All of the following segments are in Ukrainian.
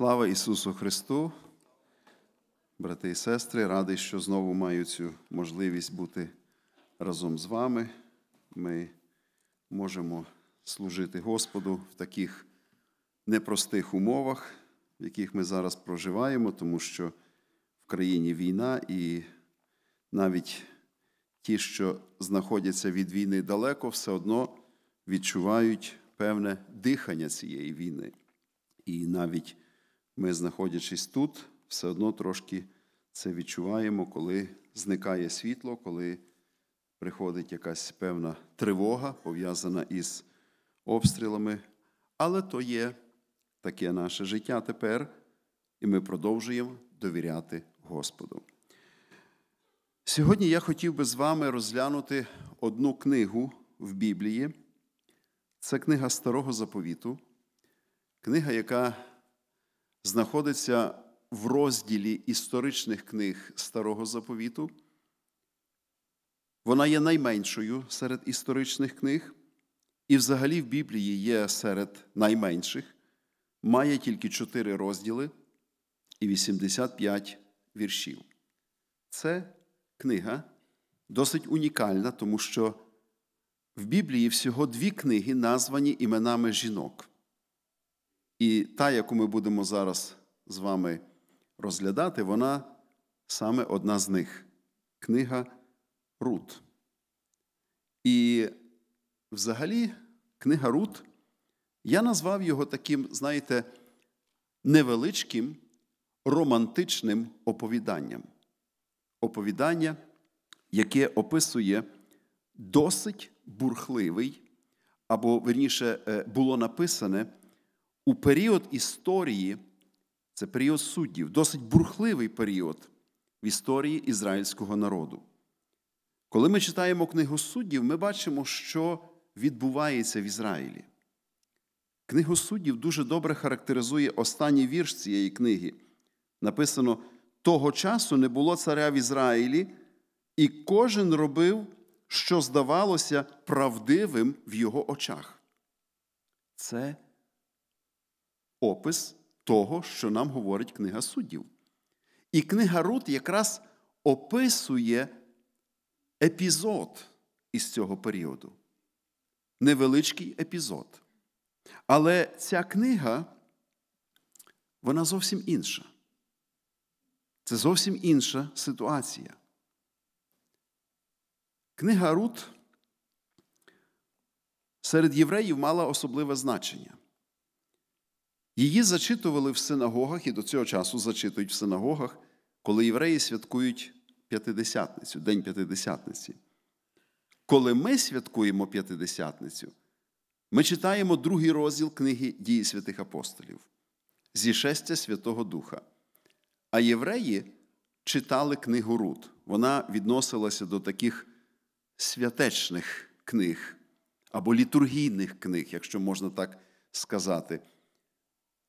Слава Ісусу Христу, брати і сестри, радий, що знову маю цю можливість бути разом з вами. Ми можемо служити Господу в таких непростих умовах, в яких ми зараз проживаємо, тому що в країні війна і навіть ті, що знаходяться від війни далеко, все одно відчувають певне дихання цієї війни. І навіть ми, знаходячись тут, все одно трошки це відчуваємо, коли зникає світло, коли приходить якась певна тривога, пов'язана із обстрілами. Але то є таке наше життя тепер, і ми продовжуємо довіряти Господу. Сьогодні я хотів би з вами розглянути одну книгу в Біблії. Це книга Старого Заповіту, книга, яка знаходиться в розділі історичних книг Старого Заповіту. Вона є найменшою серед історичних книг, і взагалі в Біблії є серед найменших, має тільки чотири розділи і 85 віршів. Це книга досить унікальна, тому що в Біблії всього дві книги названі іменами жінок. І та, яку ми будемо зараз з вами розглядати, вона саме одна з них книга Рут. І взагалі, книга Рут, я назвав його таким, знаєте, невеличким романтичним оповіданням. Оповідання, яке описує досить бурхливий, або верніше е, було написане у період історії, це період суддів, досить бурхливий період в історії ізраїльського народу. Коли ми читаємо книгу суддів, ми бачимо, що відбувається в Ізраїлі. Книгу суддів дуже добре характеризує останній вірш цієї книги. Написано: того часу не було царя в Ізраїлі, і кожен робив, що здавалося правдивим в його очах. Це опис того, що нам говорить книга суддів. І книга Рут якраз описує епізод із цього періоду. Невеличкий епізод. Але ця книга, вона зовсім інша. Це зовсім інша ситуація. Книга Рут серед євреїв мала особливе значення. Її зачитували в синагогах і до цього часу зачитують в синагогах, коли євреї святкують п'ятидесятницю, День П'ятидесятниці. Коли ми святкуємо п'ятидесятницю, ми читаємо другий розділ книги дії святих апостолів зі шестя Святого Духа. А євреї читали книгу Рут. Вона відносилася до таких святечних книг або літургійних книг, якщо можна так сказати.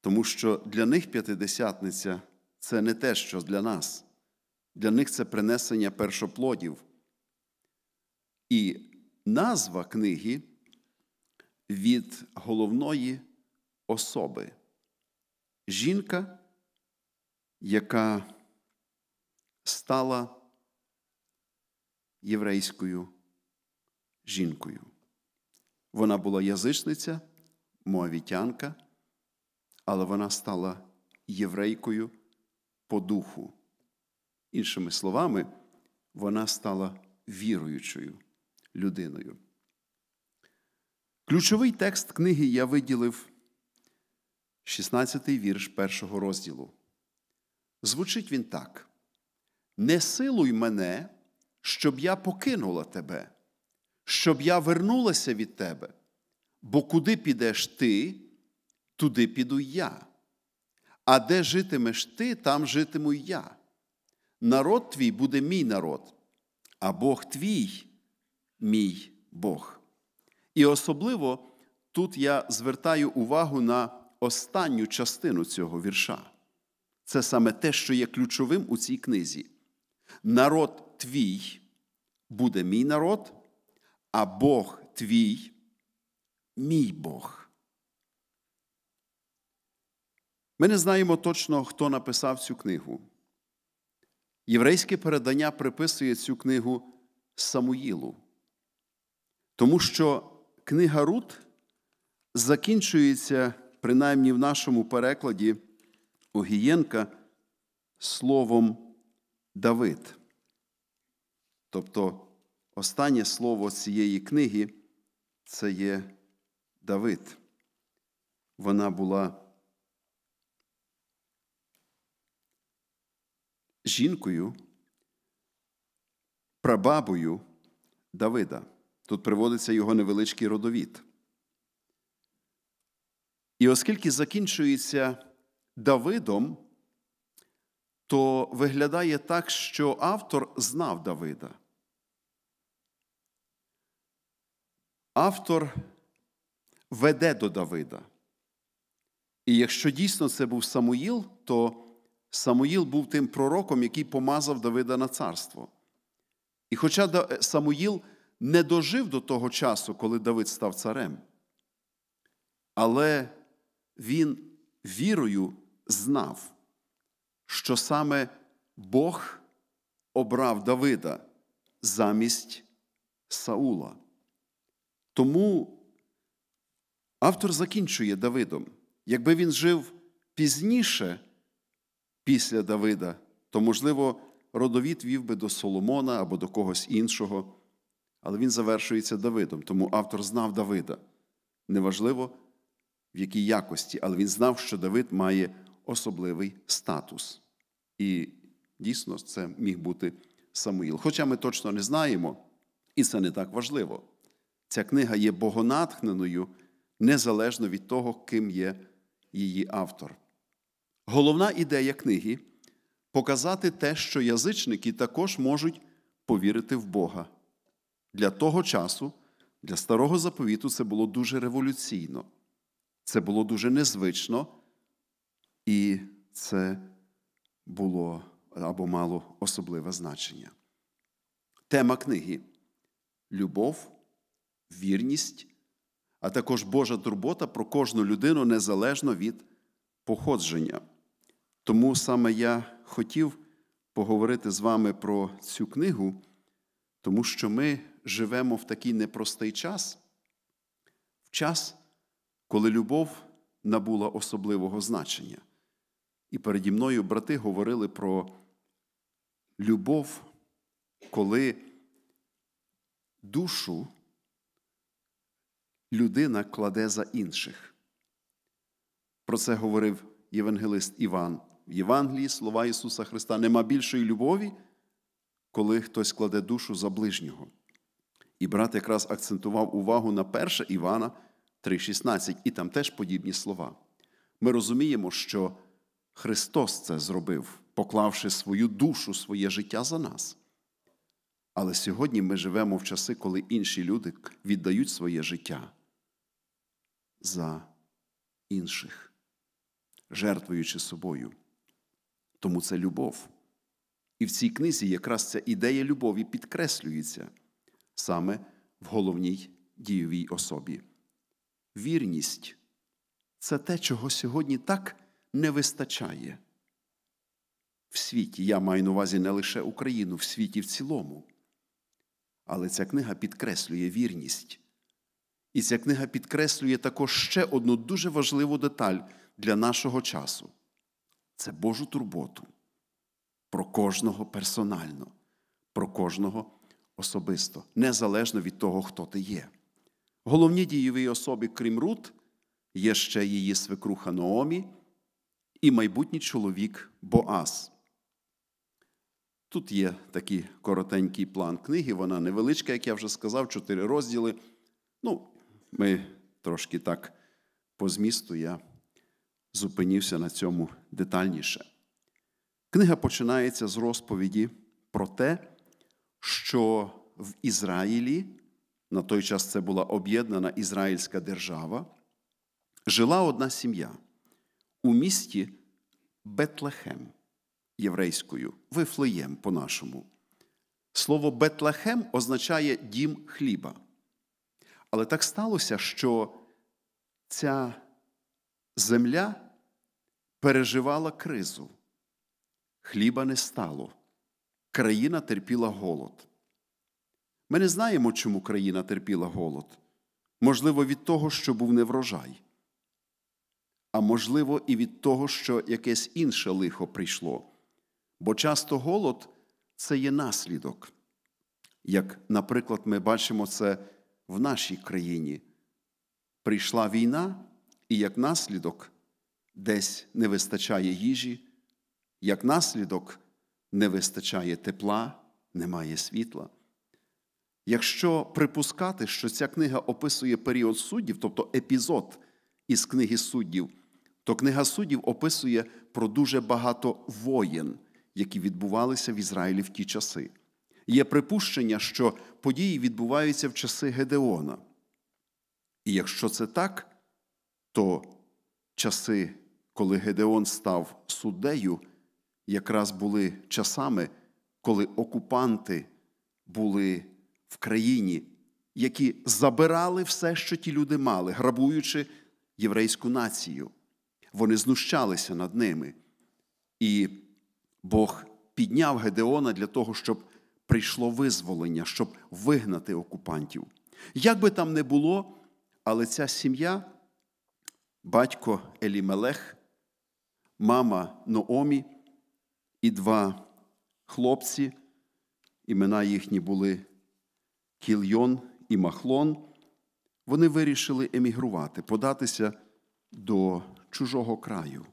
Тому що для них п'ятидесятниця це не те, що для нас. Для них це принесення першоплодів. І назва книги від головної особи. Жінка, яка стала єврейською жінкою. Вона була язичниця, моавітянка але вона стала єврейкою по духу. Іншими словами, вона стала віруючою людиною. Ключовий текст книги я виділив 16-й вірш першого розділу. Звучить він так: Не силуй мене, щоб я покинула тебе, щоб я вернулася від тебе, бо куди підеш ти, туди піду я. А де житимеш ти, там житиму я. Народ твій буде мій народ, а Бог твій мій Бог. І особливо тут я звертаю увагу на останню частину цього вірша. Це саме те, що є ключовим у цій книзі. Народ твій буде мій народ, а Бог твій мій Бог. Ми не знаємо точно, хто написав цю книгу. Єврейське передання приписує цю книгу Самуїлу, тому що книга Рут закінчується, принаймні в нашому перекладі Огієнка, словом Давид. Тобто останнє слово цієї книги це є Давид. Вона була жінкою, прабабою Давида. Тут приводиться його невеличкий родовід. І оскільки закінчується Давидом, то виглядає так, що автор знав Давида. Автор веде до Давида. І якщо дійсно це був Самуїл, то Самуїл був тим пророком, який помазав Давида на царство. І хоча е, Самуїл не дожив до того часу, коли Давид став царем, але він вірою знав, що саме Бог обрав Давида замість Саула. Тому автор закінчує Давидом, якби він жив пізніше після Давида, то, можливо, родовід вів би до Соломона або до когось іншого, але він завершується Давидом, тому автор знав Давида. Неважливо, в якій якості, але він знав, що Давид має особливий статус. І дійсно це міг бути Самуїл. Хоча ми точно не знаємо, і це не так важливо. Ця книга є богонатхненою незалежно від того, ким є її автор. Головна ідея книги показати те, що язичники також можуть повірити в Бога. Для того часу, для старого заповіту, це було дуже революційно, це було дуже незвично, і це було або мало особливе значення. Тема книги любов, вірність, а також Божа турбота про кожну людину незалежно від походження. Тому саме я хотів поговорити з вами про цю книгу, тому що ми живемо в такий непростий час, в час, коли любов набула особливого значення. І переді мною брати говорили про любов, коли душу людина кладе за інших. Про це говорив євангелист Іван в Євангелії слова Ісуса Христа, нема більшої любові, коли хтось кладе душу за ближнього. І брат якраз акцентував увагу на 1 Івана 3,16, і там теж подібні слова. Ми розуміємо, що Христос це зробив, поклавши свою душу, своє життя за нас. Але сьогодні ми живемо в часи, коли інші люди віддають своє життя за інших, жертвуючи собою. Тому це любов. І в цій книзі якраз ця ідея любові підкреслюється саме в головній дієвій особі. Вірність це те, чого сьогодні так не вистачає. В світі я маю на увазі не лише Україну, в світі в цілому. Але ця книга підкреслює вірність. І ця книга підкреслює також ще одну дуже важливу деталь для нашого часу це Божу турботу про кожного персонально, про кожного особисто, незалежно від того, хто ти є. Головні дієвій особі, крім Рут, є ще її свекруха Наомі і майбутній чоловік Боас. Тут є такий коротенький план книги, вона невеличка, як я вже сказав, чотири розділи. Ну, ми трошки так по змісту я зупинівся на цьому детальніше. Книга починається з розповіді про те, що в Ізраїлі, на той час це була об'єднана Ізраїльська держава, жила одна сім'я у місті Бетлехем єврейською, Вифлеєм по-нашому. Слово Бетлехем означає дім хліба. Але так сталося, що ця земля переживала кризу, хліба не стало, країна терпіла голод. Ми не знаємо, чому країна терпіла голод. Можливо, від того, що був не врожай. а можливо, і від того, що якесь інше лихо прийшло. Бо часто голод це є наслідок. Як, наприклад, ми бачимо це в нашій країні. Прийшла війна, і як наслідок десь не вистачає їжі, як наслідок не вистачає тепла, немає світла. Якщо припускати, що ця книга описує період суддів, тобто епізод із книги суддів, то книга суддів описує про дуже багато воєн, які відбувалися в Ізраїлі в ті часи. Є припущення, що події відбуваються в часи Гедеона. І якщо це так, то часи, коли Гедеон став суддею, якраз були часами, коли окупанти були в країні, які забирали все, що ті люди мали, грабуючи єврейську націю. Вони знущалися над ними. І Бог підняв Гедеона для того, щоб прийшло визволення, щоб вигнати окупантів. Як би там не було, але ця сім'я батько Елімелех, мама Ноомі і два хлопці. Імена їхні були Кільйон і Махлон. Вони вирішили емігрувати, податися до чужого краю,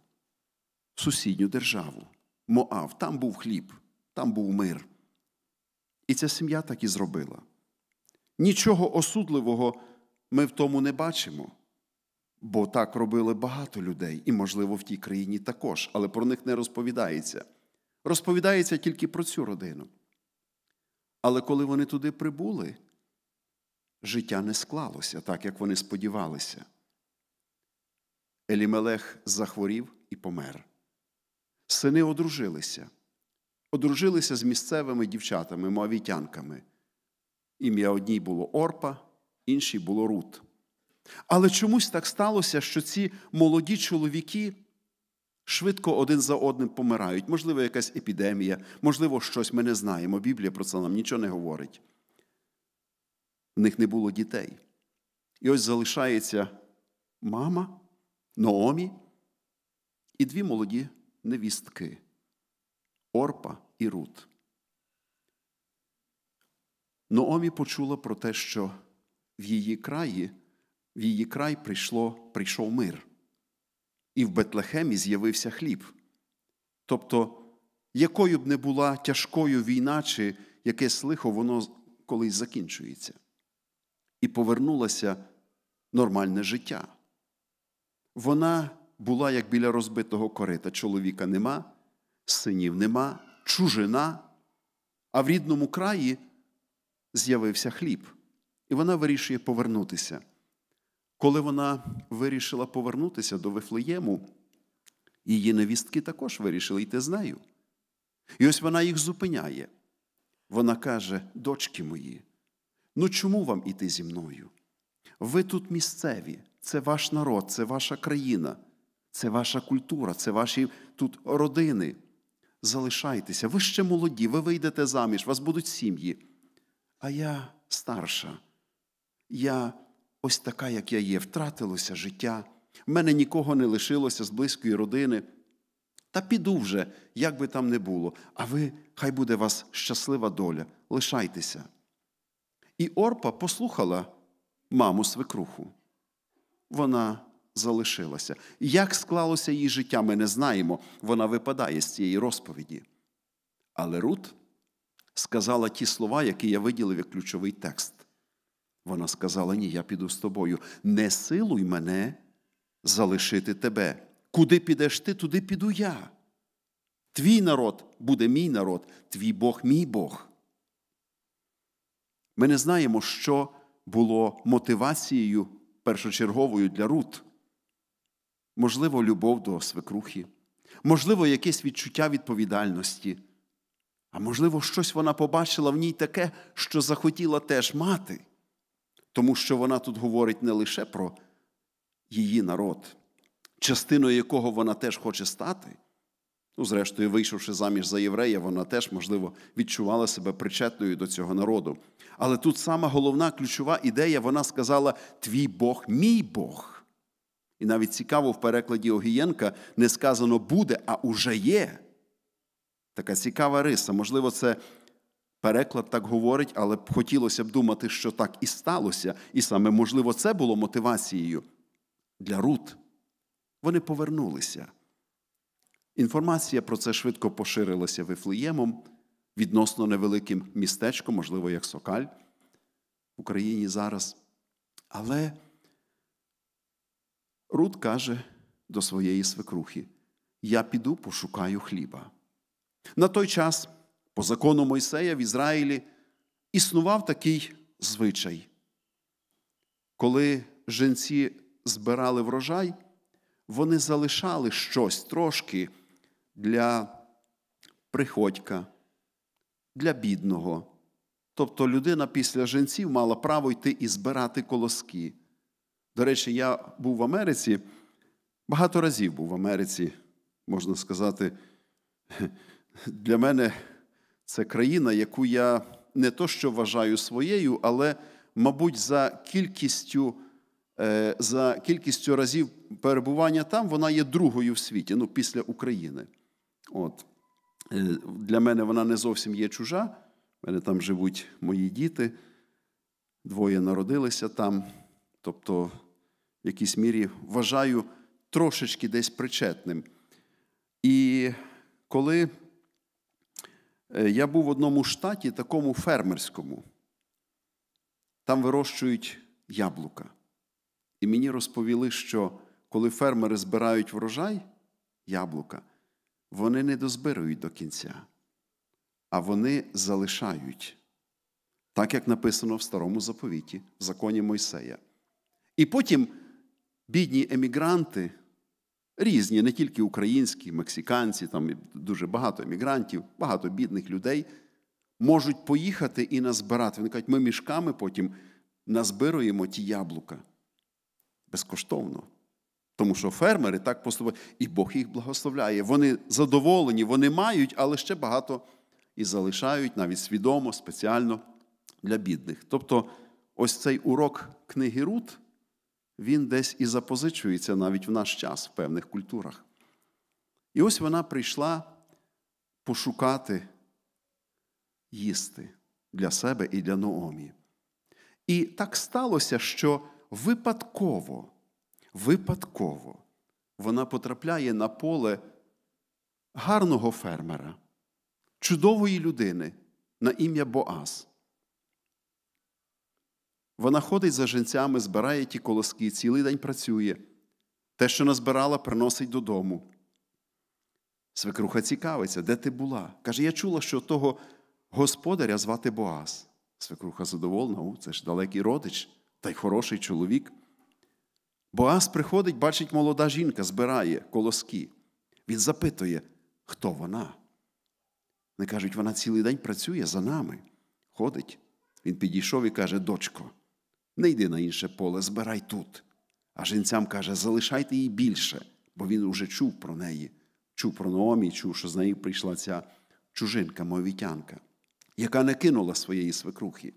в сусідню державу, Моав. Там був хліб, там був мир. І ця сім'я так і зробила. Нічого осудливого ми в тому не бачимо. Бо так робили багато людей, і, можливо, в тій країні також, але про них не розповідається. Розповідається тільки про цю родину. Але коли вони туди прибули, життя не склалося так, як вони сподівалися. Елімелех захворів і помер. Сини одружилися, одружилися з місцевими дівчатами, моавітянками. Ім'я одній було Орпа, іншій було Рут. Але чомусь так сталося, що ці молоді чоловіки швидко один за одним помирають. Можливо, якась епідемія, можливо, щось ми не знаємо. Біблія про це нам нічого не говорить. В них не було дітей. І ось залишається мама, Ноомі і дві молоді невістки Орпа і Рут. Ноомі почула про те, що в її краї в її край прийшло, прийшов мир. І в Бетлехемі з'явився хліб. Тобто, якою б не була тяжкою війна, чи якесь лихо воно колись закінчується. І повернулося нормальне життя. Вона була як біля розбитого корита. Чоловіка нема, синів нема, чужина, а в рідному краї з'явився хліб, і вона вирішує повернутися. Коли вона вирішила повернутися до Вифлеєму, її невістки також вирішили йти з нею. І ось вона їх зупиняє. Вона каже: дочки мої, ну чому вам іти зі мною? Ви тут місцеві, це ваш народ, це ваша країна, це ваша культура, це ваші тут родини. Залишайтеся, ви ще молоді, ви вийдете заміж, вас будуть сім'ї. А я старша. Я ось така, як я є, втратилося життя, в мене нікого не лишилося з близької родини. Та піду вже, як би там не було, а ви, хай буде вас щаслива доля, лишайтеся. І Орпа послухала маму свекруху. Вона залишилася. Як склалося її життя, ми не знаємо, вона випадає з цієї розповіді. Але Рут сказала ті слова, які я виділив як ключовий текст. Вона сказала: Ні, я піду з тобою. Не силуй мене залишити тебе. Куди підеш ти, туди піду я. Твій народ буде мій народ, твій Бог мій Бог. Ми не знаємо, що було мотивацією першочерговою для Рут. Можливо, любов до свекрухи, можливо, якесь відчуття відповідальності, а можливо, щось вона побачила в ній таке, що захотіла теж мати тому що вона тут говорить не лише про її народ, частиною якого вона теж хоче стати. Ну, зрештою, вийшовши заміж за єврея, вона теж, можливо, відчувала себе причетною до цього народу. Але тут сама головна ключова ідея, вона сказала: Твій Бог, мій Бог. І навіть цікаво, в перекладі Огієнка не сказано буде, а уже є. Така цікава риса. Можливо, це Переклад так говорить, але б хотілося б думати, що так і сталося, і саме, можливо, це було мотивацією для Рут. Вони повернулися. Інформація про це швидко поширилася Вифлеємом, відносно невеликим містечком, можливо, як Сокаль в Україні зараз. Але Рут каже до своєї свекрухи: Я піду пошукаю хліба. На той час. По закону Мойсея в Ізраїлі існував такий звичай. Коли жінці збирали врожай, вони залишали щось трошки для приходька, для бідного. Тобто людина після жінців мала право йти і збирати колоски. До речі, я був в Америці, багато разів був в Америці, можна сказати, для мене. Це країна, яку я не то що вважаю своєю, але, мабуть, за кількістю е, за кількістю разів перебування там вона є другою в світі, ну, після України. От. Е, для мене вона не зовсім є чужа. У мене там живуть мої діти, двоє народилися там. Тобто, в якійсь мірі вважаю трошечки десь причетним. І коли. Е, я був в одному штаті, такому фермерському. Там вирощують яблука. І мені розповіли, що коли фермери збирають врожай яблука, вони не дозбирують до кінця, а вони залишають, так як написано в Старому заповіті, в законі Мойсея. І потім бідні емігранти Різні, не тільки українські, мексиканці, там дуже багато емігрантів, багато бідних людей можуть поїхати і назбирати. Вони кажуть, ми мішками потім назбируємо ті яблука безкоштовно. Тому що фермери так поступають, і Бог їх благословляє. Вони задоволені, вони мають, але ще багато і залишають навіть свідомо, спеціально для бідних. Тобто, ось цей урок книги Рут він десь і запозичується навіть в наш час в певних культурах. І ось вона прийшла пошукати їсти для себе і для Наомі. І так сталося, що випадково, випадково вона потрапляє на поле гарного фермера, чудової людини на ім'я Боас. Вона ходить за жінцями, збирає ті колоски, цілий день працює. Те, що назбирала, приносить додому. Свекруха цікавиться, де ти була? Каже, я чула, що того господаря звати Боаз. Свекруха задоволена, о, це ж далекий родич та й хороший чоловік. Боаз приходить, бачить, молода жінка, збирає колоски. Він запитує, хто вона. Вони кажуть, вона цілий день працює за нами. Ходить. Він підійшов і каже: Дочко, не йди на інше поле, збирай тут. А жінцям каже, залишайте її більше, бо він уже чув про неї, чув про Наомі, чув, що з неї прийшла ця чужинка, мовітянка, яка не кинула своєї свекрухи.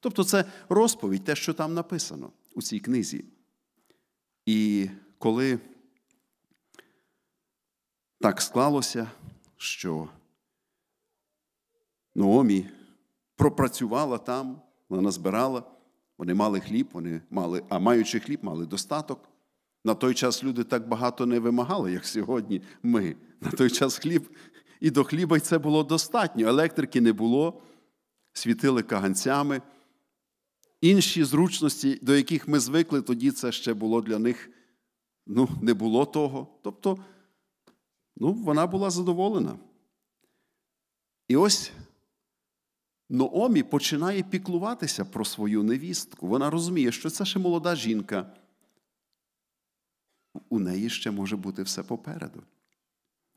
Тобто це розповідь, те, що там написано у цій книзі. І коли так склалося, що Наомі пропрацювала там, вона назбирала. Вони мали хліб, вони мали, а маючи хліб, мали достаток. На той час люди так багато не вимагали, як сьогодні ми. На той час хліб і до хліба і це було достатньо. Електрики не було, світили каганцями. Інші зручності, до яких ми звикли, тоді це ще було для них, ну, не було того. Тобто, ну, вона була задоволена. І ось Ноомі починає піклуватися про свою невістку. Вона розуміє, що це ще молода жінка. У неї ще може бути все попереду.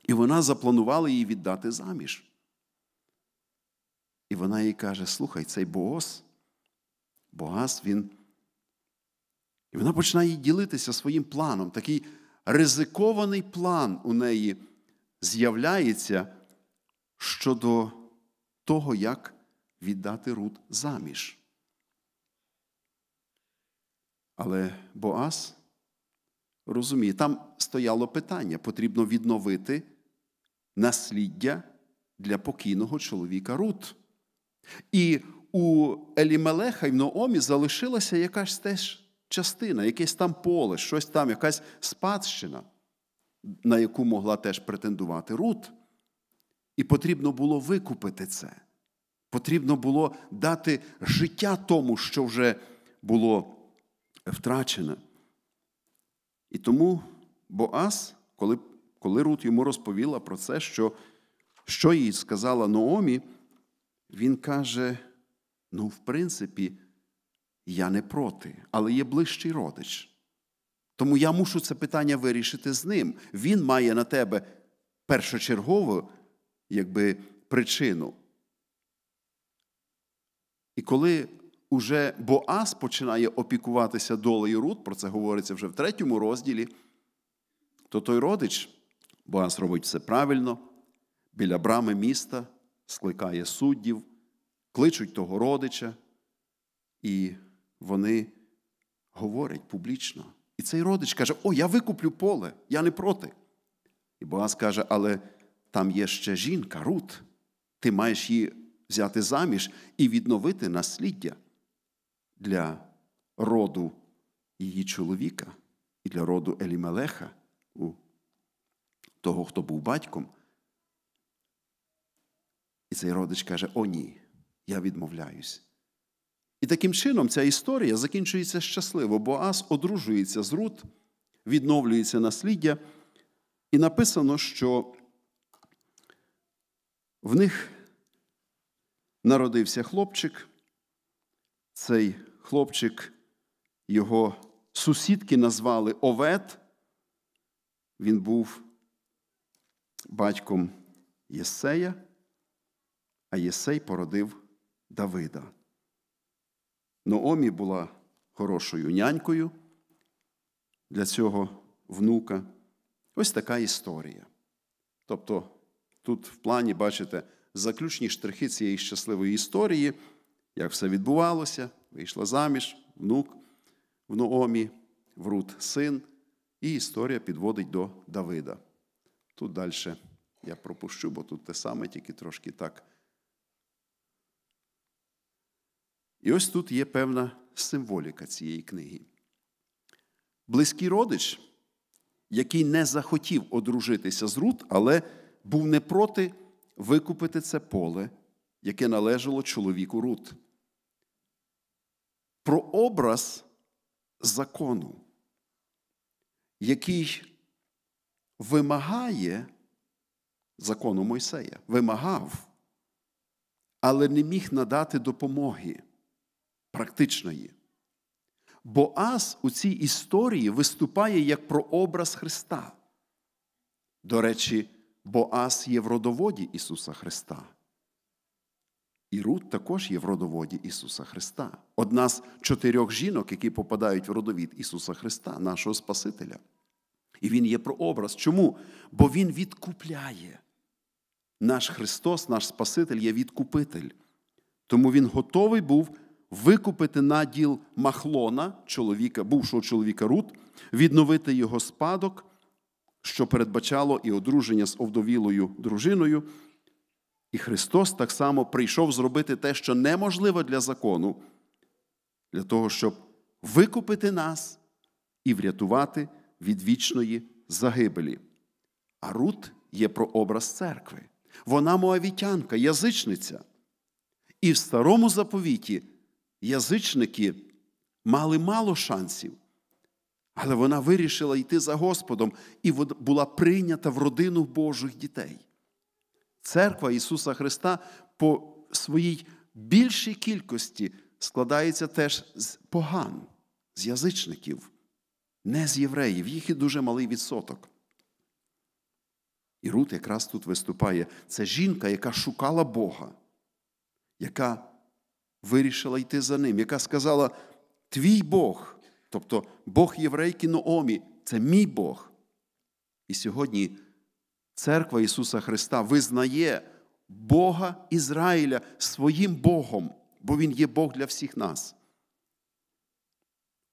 І вона запланувала її віддати заміж. І вона їй каже: слухай, цей Боос, Боас, він. І вона починає ділитися своїм планом. Такий ризикований план у неї з'являється щодо того, як віддати Рут заміж. Але Боас розуміє, там стояло питання: потрібно відновити насліддя для покійного чоловіка Рут. І у Елімелеха і в Ноомі залишилася якась теж частина, якесь там поле, щось там, якась спадщина, на яку могла теж претендувати Рут. І потрібно було викупити це. Потрібно було дати життя тому, що вже було втрачене. І тому Боас, коли коли Рут йому розповіла про це, що що їй сказала Наомі, він каже: ну, в принципі, я не проти, але є ближчий родич. Тому я мушу це питання вирішити з ним. Він має на тебе першочергову якби, причину. І коли уже Боас починає опікуватися долею Рут, про це говориться вже в третьому розділі, то той родич, Боас робить все правильно, біля брами міста скликає суддів, кличуть того родича, і вони говорять публічно. І цей родич каже: О, я викуплю поле, я не проти. І Боас каже, але там є ще жінка, Рут, ти маєш її взяти заміж і відновити насліддя для роду її чоловіка і для роду Елімелеха, того, хто був батьком. І цей родич каже: О, ні, я відмовляюсь. І таким чином ця історія закінчується щасливо, бо Ас одружується з Рут, відновлюється насліддя. І написано, що в них народився хлопчик. Цей хлопчик, його сусідки назвали Овет. Він був батьком Єсея, а Єсей породив Давида. Ноомі була хорошою нянькою для цього внука. Ось така історія. Тобто тут в плані, бачите, заключні штрихи цієї щасливої історії, як все відбувалося, вийшла заміж, внук в Ноомі, Врут син, і історія підводить до Давида. Тут далі я пропущу, бо тут те саме, тільки трошки так. І ось тут є певна символіка цієї книги. Близький родич, який не захотів одружитися з Рут, але був не проти викупити це поле, яке належало чоловіку Рут. Про образ закону, який вимагає закону Мойсея, вимагав, але не міг надати допомоги практичної. Бо ас у цій історії виступає як про образ Христа. До речі, Бо ас є в родоводі Ісуса Христа. І Рут також є в родоводі Ісуса Христа. Одна з чотирьох жінок, які попадають в родовід Ісуса Христа, нашого Спасителя. І Він є прообраз. Чому? Бо Він відкупляє. Наш Христос, наш Спаситель є відкупитель. Тому Він готовий був викупити наділ Махлона, чоловіка, бувшого чоловіка Рут, відновити його спадок що передбачало і одруження з овдовілою дружиною. І Христос так само прийшов зробити те, що неможливо для закону, для того, щоб викупити нас і врятувати від вічної загибелі. А Рут є прообраз церкви. Вона моавітянка, язичниця. І в старому заповіті язичники мали мало шансів. Але вона вирішила йти за Господом і була прийнята в родину Божих дітей. Церква Ісуса Христа по своїй більшій кількості складається теж з поган, з язичників, не з євреїв, їх і дуже малий відсоток. І Рут якраз тут виступає. Це жінка, яка шукала Бога, яка вирішила йти за ним, яка сказала: Твій Бог. Тобто Бог єврейки Ноомі це мій Бог. І сьогодні церква Ісуса Христа визнає Бога Ізраїля своїм Богом, бо Він є Бог для всіх нас.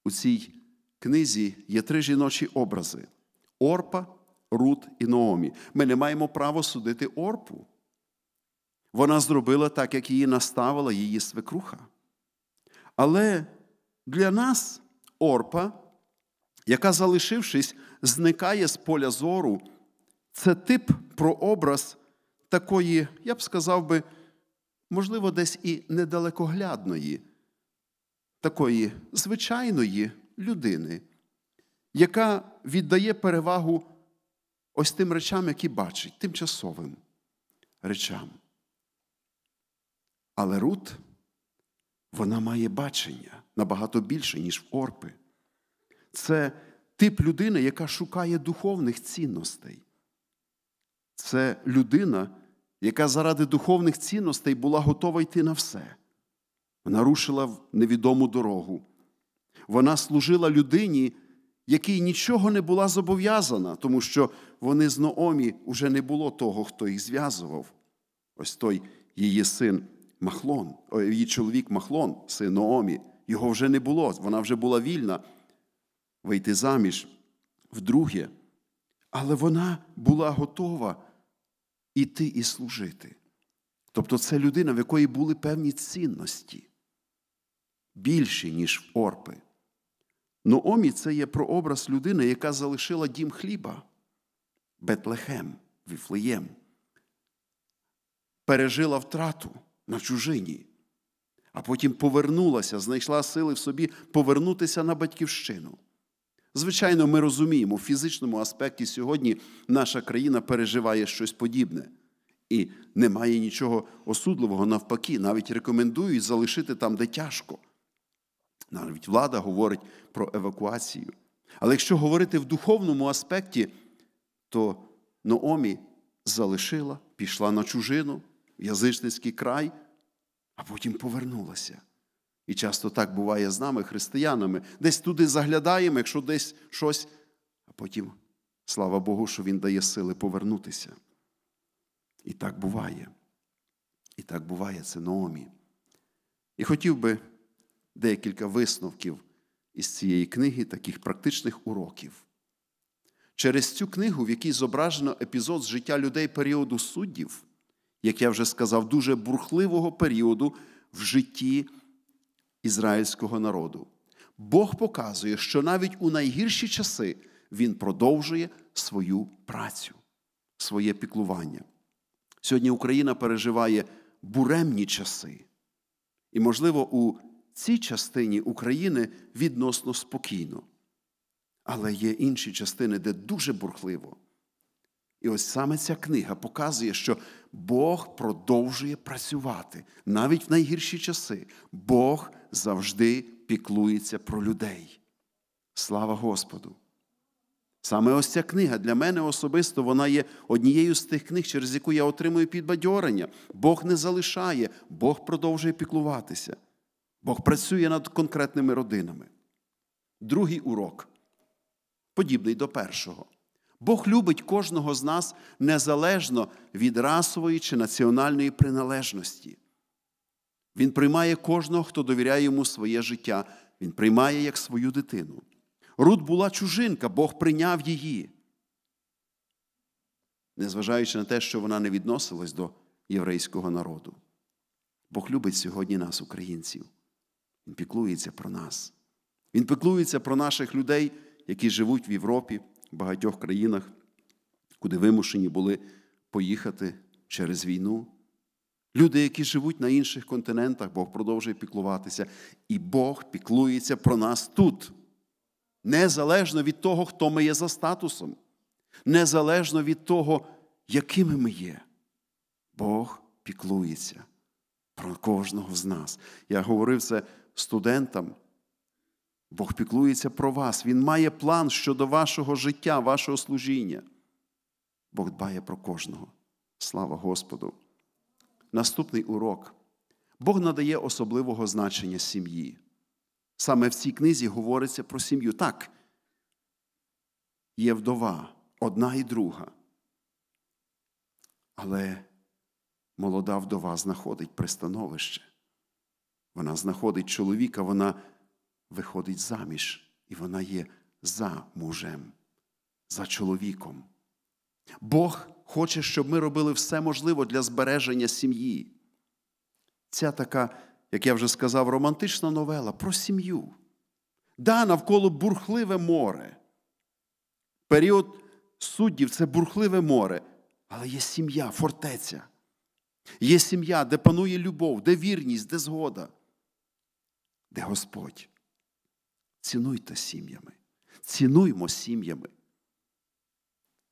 У цій книзі є три жіночі образи: Орпа, Рут і Ноомі. Ми не маємо права судити Орпу. Вона зробила так, як її наставила її свекруха. Але для нас Орпа, яка, залишившись, зникає з поля зору, це тип про образ такої, я б сказав би, можливо, десь і недалекоглядної, такої звичайної людини, яка віддає перевагу ось тим речам, які бачить, тимчасовим речам. Але Рут, вона має бачення набагато більше, ніж в Орпи. Це тип людини, яка шукає духовних цінностей. Це людина, яка заради духовних цінностей була готова йти на все. Вона рушила в невідому дорогу. Вона служила людині, якій нічого не була зобов'язана, тому що вони з Ноомі уже не було того, хто їх зв'язував. Ось той її син Махлон, її чоловік Махлон, син Ноомі. Його вже не було, вона вже була вільна вийти заміж вдруге. Але вона була готова іти і служити. Тобто це людина, в якої були певні цінності, більші, ніж в Орпи. Ноомі це є прообраз людини, яка залишила дім хліба, Бетлехем, Віфлеєм, пережила втрату на чужині а потім повернулася, знайшла сили в собі повернутися на батьківщину. Звичайно, ми розуміємо, в фізичному аспекті сьогодні наша країна переживає щось подібне. І немає нічого осудливого, навпаки, навіть рекомендують залишити там, де тяжко. Навіть влада говорить про евакуацію. Але якщо говорити в духовному аспекті, то Наомі залишила, пішла на чужину в язичницький край а потім повернулася. І часто так буває з нами, християнами, десь туди заглядаємо, якщо десь щось, а потім, слава Богу, що Він дає сили повернутися. І так буває. І так буває це Наомі. І хотів би декілька висновків із цієї книги, таких практичних уроків. Через цю книгу, в якій зображено епізод з життя людей періоду суддів, як я вже сказав, дуже бурхливого періоду в житті ізраїльського народу. Бог показує, що навіть у найгірші часи Він продовжує свою працю, своє піклування. Сьогодні Україна переживає буремні часи. І, можливо, у цій частині України відносно спокійно. Але є інші частини, де дуже бурхливо. І ось саме ця книга показує, що Бог продовжує працювати навіть в найгірші часи. Бог завжди піклується про людей. Слава Господу! Саме ось ця книга для мене особисто вона є однією з тих книг, через яку я отримую підбадьорення. Бог не залишає, Бог продовжує піклуватися. Бог працює над конкретними родинами. Другий урок, подібний до першого. Бог любить кожного з нас незалежно від расової чи національної приналежності. Він приймає кожного, хто довіряє йому своє життя, він приймає як свою дитину. Рут була чужинка, Бог прийняв її. Незважаючи на те, що вона не відносилась до єврейського народу. Бог любить сьогодні нас, українців. Він піклується про нас. Він піклується про наших людей, які живуть в Європі в багатьох країнах, куди вимушені були поїхати через війну. Люди, які живуть на інших континентах, Бог продовжує піклуватися. І Бог піклується про нас тут. Незалежно від того, хто ми є за статусом, незалежно від того, якими ми є. Бог піклується про кожного з нас. Я говорив це студентам, Бог піклується про вас. Він має план щодо вашого життя, вашого служіння. Бог дбає про кожного. Слава Господу. Наступний урок. Бог надає особливого значення сім'ї. Саме в цій книзі говориться про сім'ю. Так, є вдова, одна і друга. Але молода вдова знаходить пристановище. Вона знаходить чоловіка, вона виходить заміж, і вона є за мужем, за чоловіком. Бог хоче, щоб ми робили все можливе для збереження сім'ї. Ця така, як я вже сказав, романтична новела про сім'ю. Да, навколо бурхливе море. Період суддів це бурхливе море, але є сім'я, фортеця. Є сім'я, де панує любов, де вірність, де згода, де Господь. Цінуйте сім'ями, цінуймо сім'ями.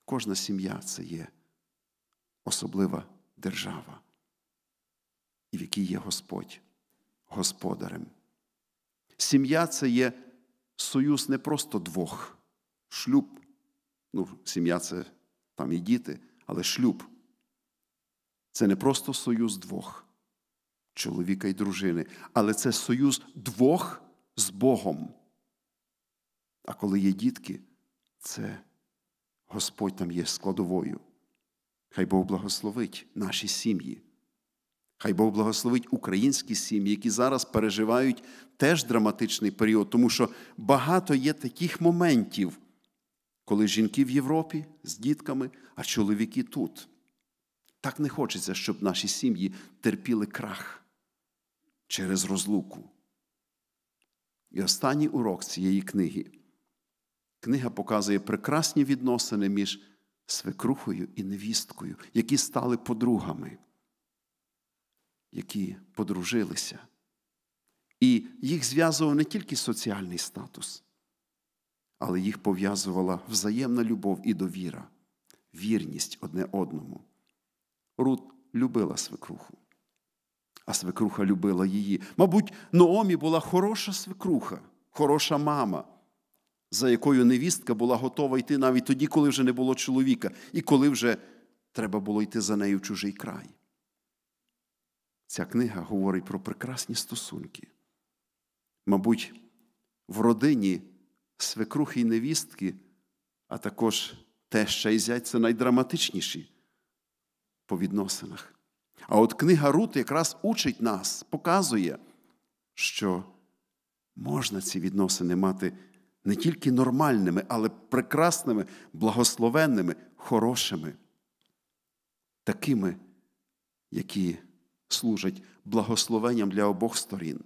Кожна сім'я це є особлива держава, і в якій є Господь господарем. Сім'я це є союз не просто двох, шлюб. Ну, Сім'я це там і діти, але шлюб. Це не просто союз двох, чоловіка і дружини, але це союз двох з Богом. А коли є дітки, це Господь нам є складовою. Хай Бог благословить наші сім'ї. Хай Бог благословить українські сім'ї, які зараз переживають теж драматичний період, тому що багато є таких моментів, коли жінки в Європі з дітками, а чоловіки тут. Так не хочеться, щоб наші сім'ї терпіли крах через розлуку. І останній урок цієї книги. Книга показує прекрасні відносини між свекрухою і невісткою, які стали подругами, які подружилися. І їх зв'язував не тільки соціальний статус, але їх пов'язувала взаємна любов і довіра, вірність одне одному. Рут любила свекруху, а свекруха любила її. Мабуть, Наомі була хороша свекруха, хороша мама за якою невістка була готова йти навіть тоді, коли вже не було чоловіка, і коли вже треба було йти за нею в чужий край. Ця книга говорить про прекрасні стосунки. Мабуть, в родині свекрухи й невістки, а також теща і зять це найдраматичніші по відносинах. А от книга Рут якраз учить нас, показує, що можна ці відносини мати не тільки нормальними, але прекрасними, благословенними, хорошими, такими, які служать благословенням для обох сторін.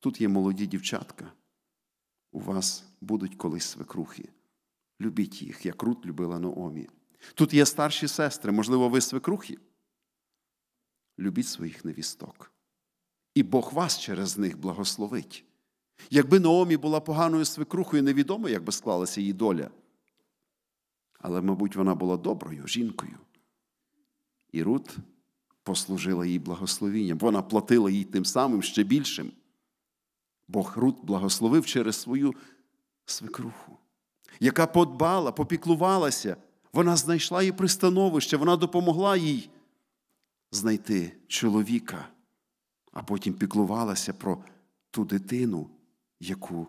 Тут є молоді дівчатка. У вас будуть колись свекрухи. Любіть їх, як Рут любила Наомі. Тут є старші сестри, можливо, ви свекрухи. Любіть своїх невісток. І Бог вас через них благословить. Якби Наомі була поганою свекрухою, невідомо, як би склалася її доля. Але, мабуть, вона була доброю жінкою. І Рут послужила їй благословінням. Вона платила їй тим самим ще більшим. Бог Рут благословив через свою свекруху, яка подбала, попіклувалася. Вона знайшла їй пристановище, вона допомогла їй знайти чоловіка, а потім піклувалася про ту дитину, яку,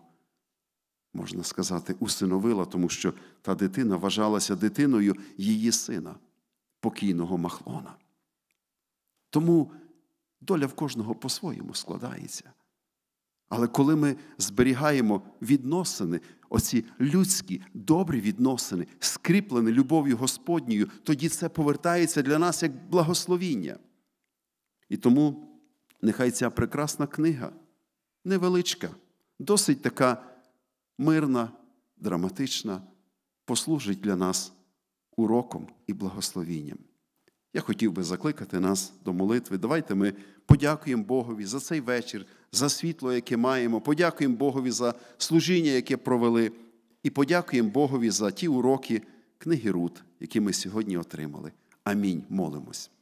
можна сказати, усиновила, тому що та дитина вважалася дитиною її сина, покійного Махлона. Тому доля в кожного по-своєму складається. Але коли ми зберігаємо відносини, оці людські добрі відносини, скріплені любов'ю Господньою, тоді це повертається для нас як благословіння. І тому нехай ця прекрасна книга невеличка, досить така мирна, драматична, послужить для нас уроком і благословінням. Я хотів би закликати нас до молитви. Давайте ми подякуємо Богові за цей вечір, за світло, яке маємо, подякуємо Богові за служіння, яке провели, і подякуємо Богові за ті уроки книги Рут, які ми сьогодні отримали. Амінь. Молимось.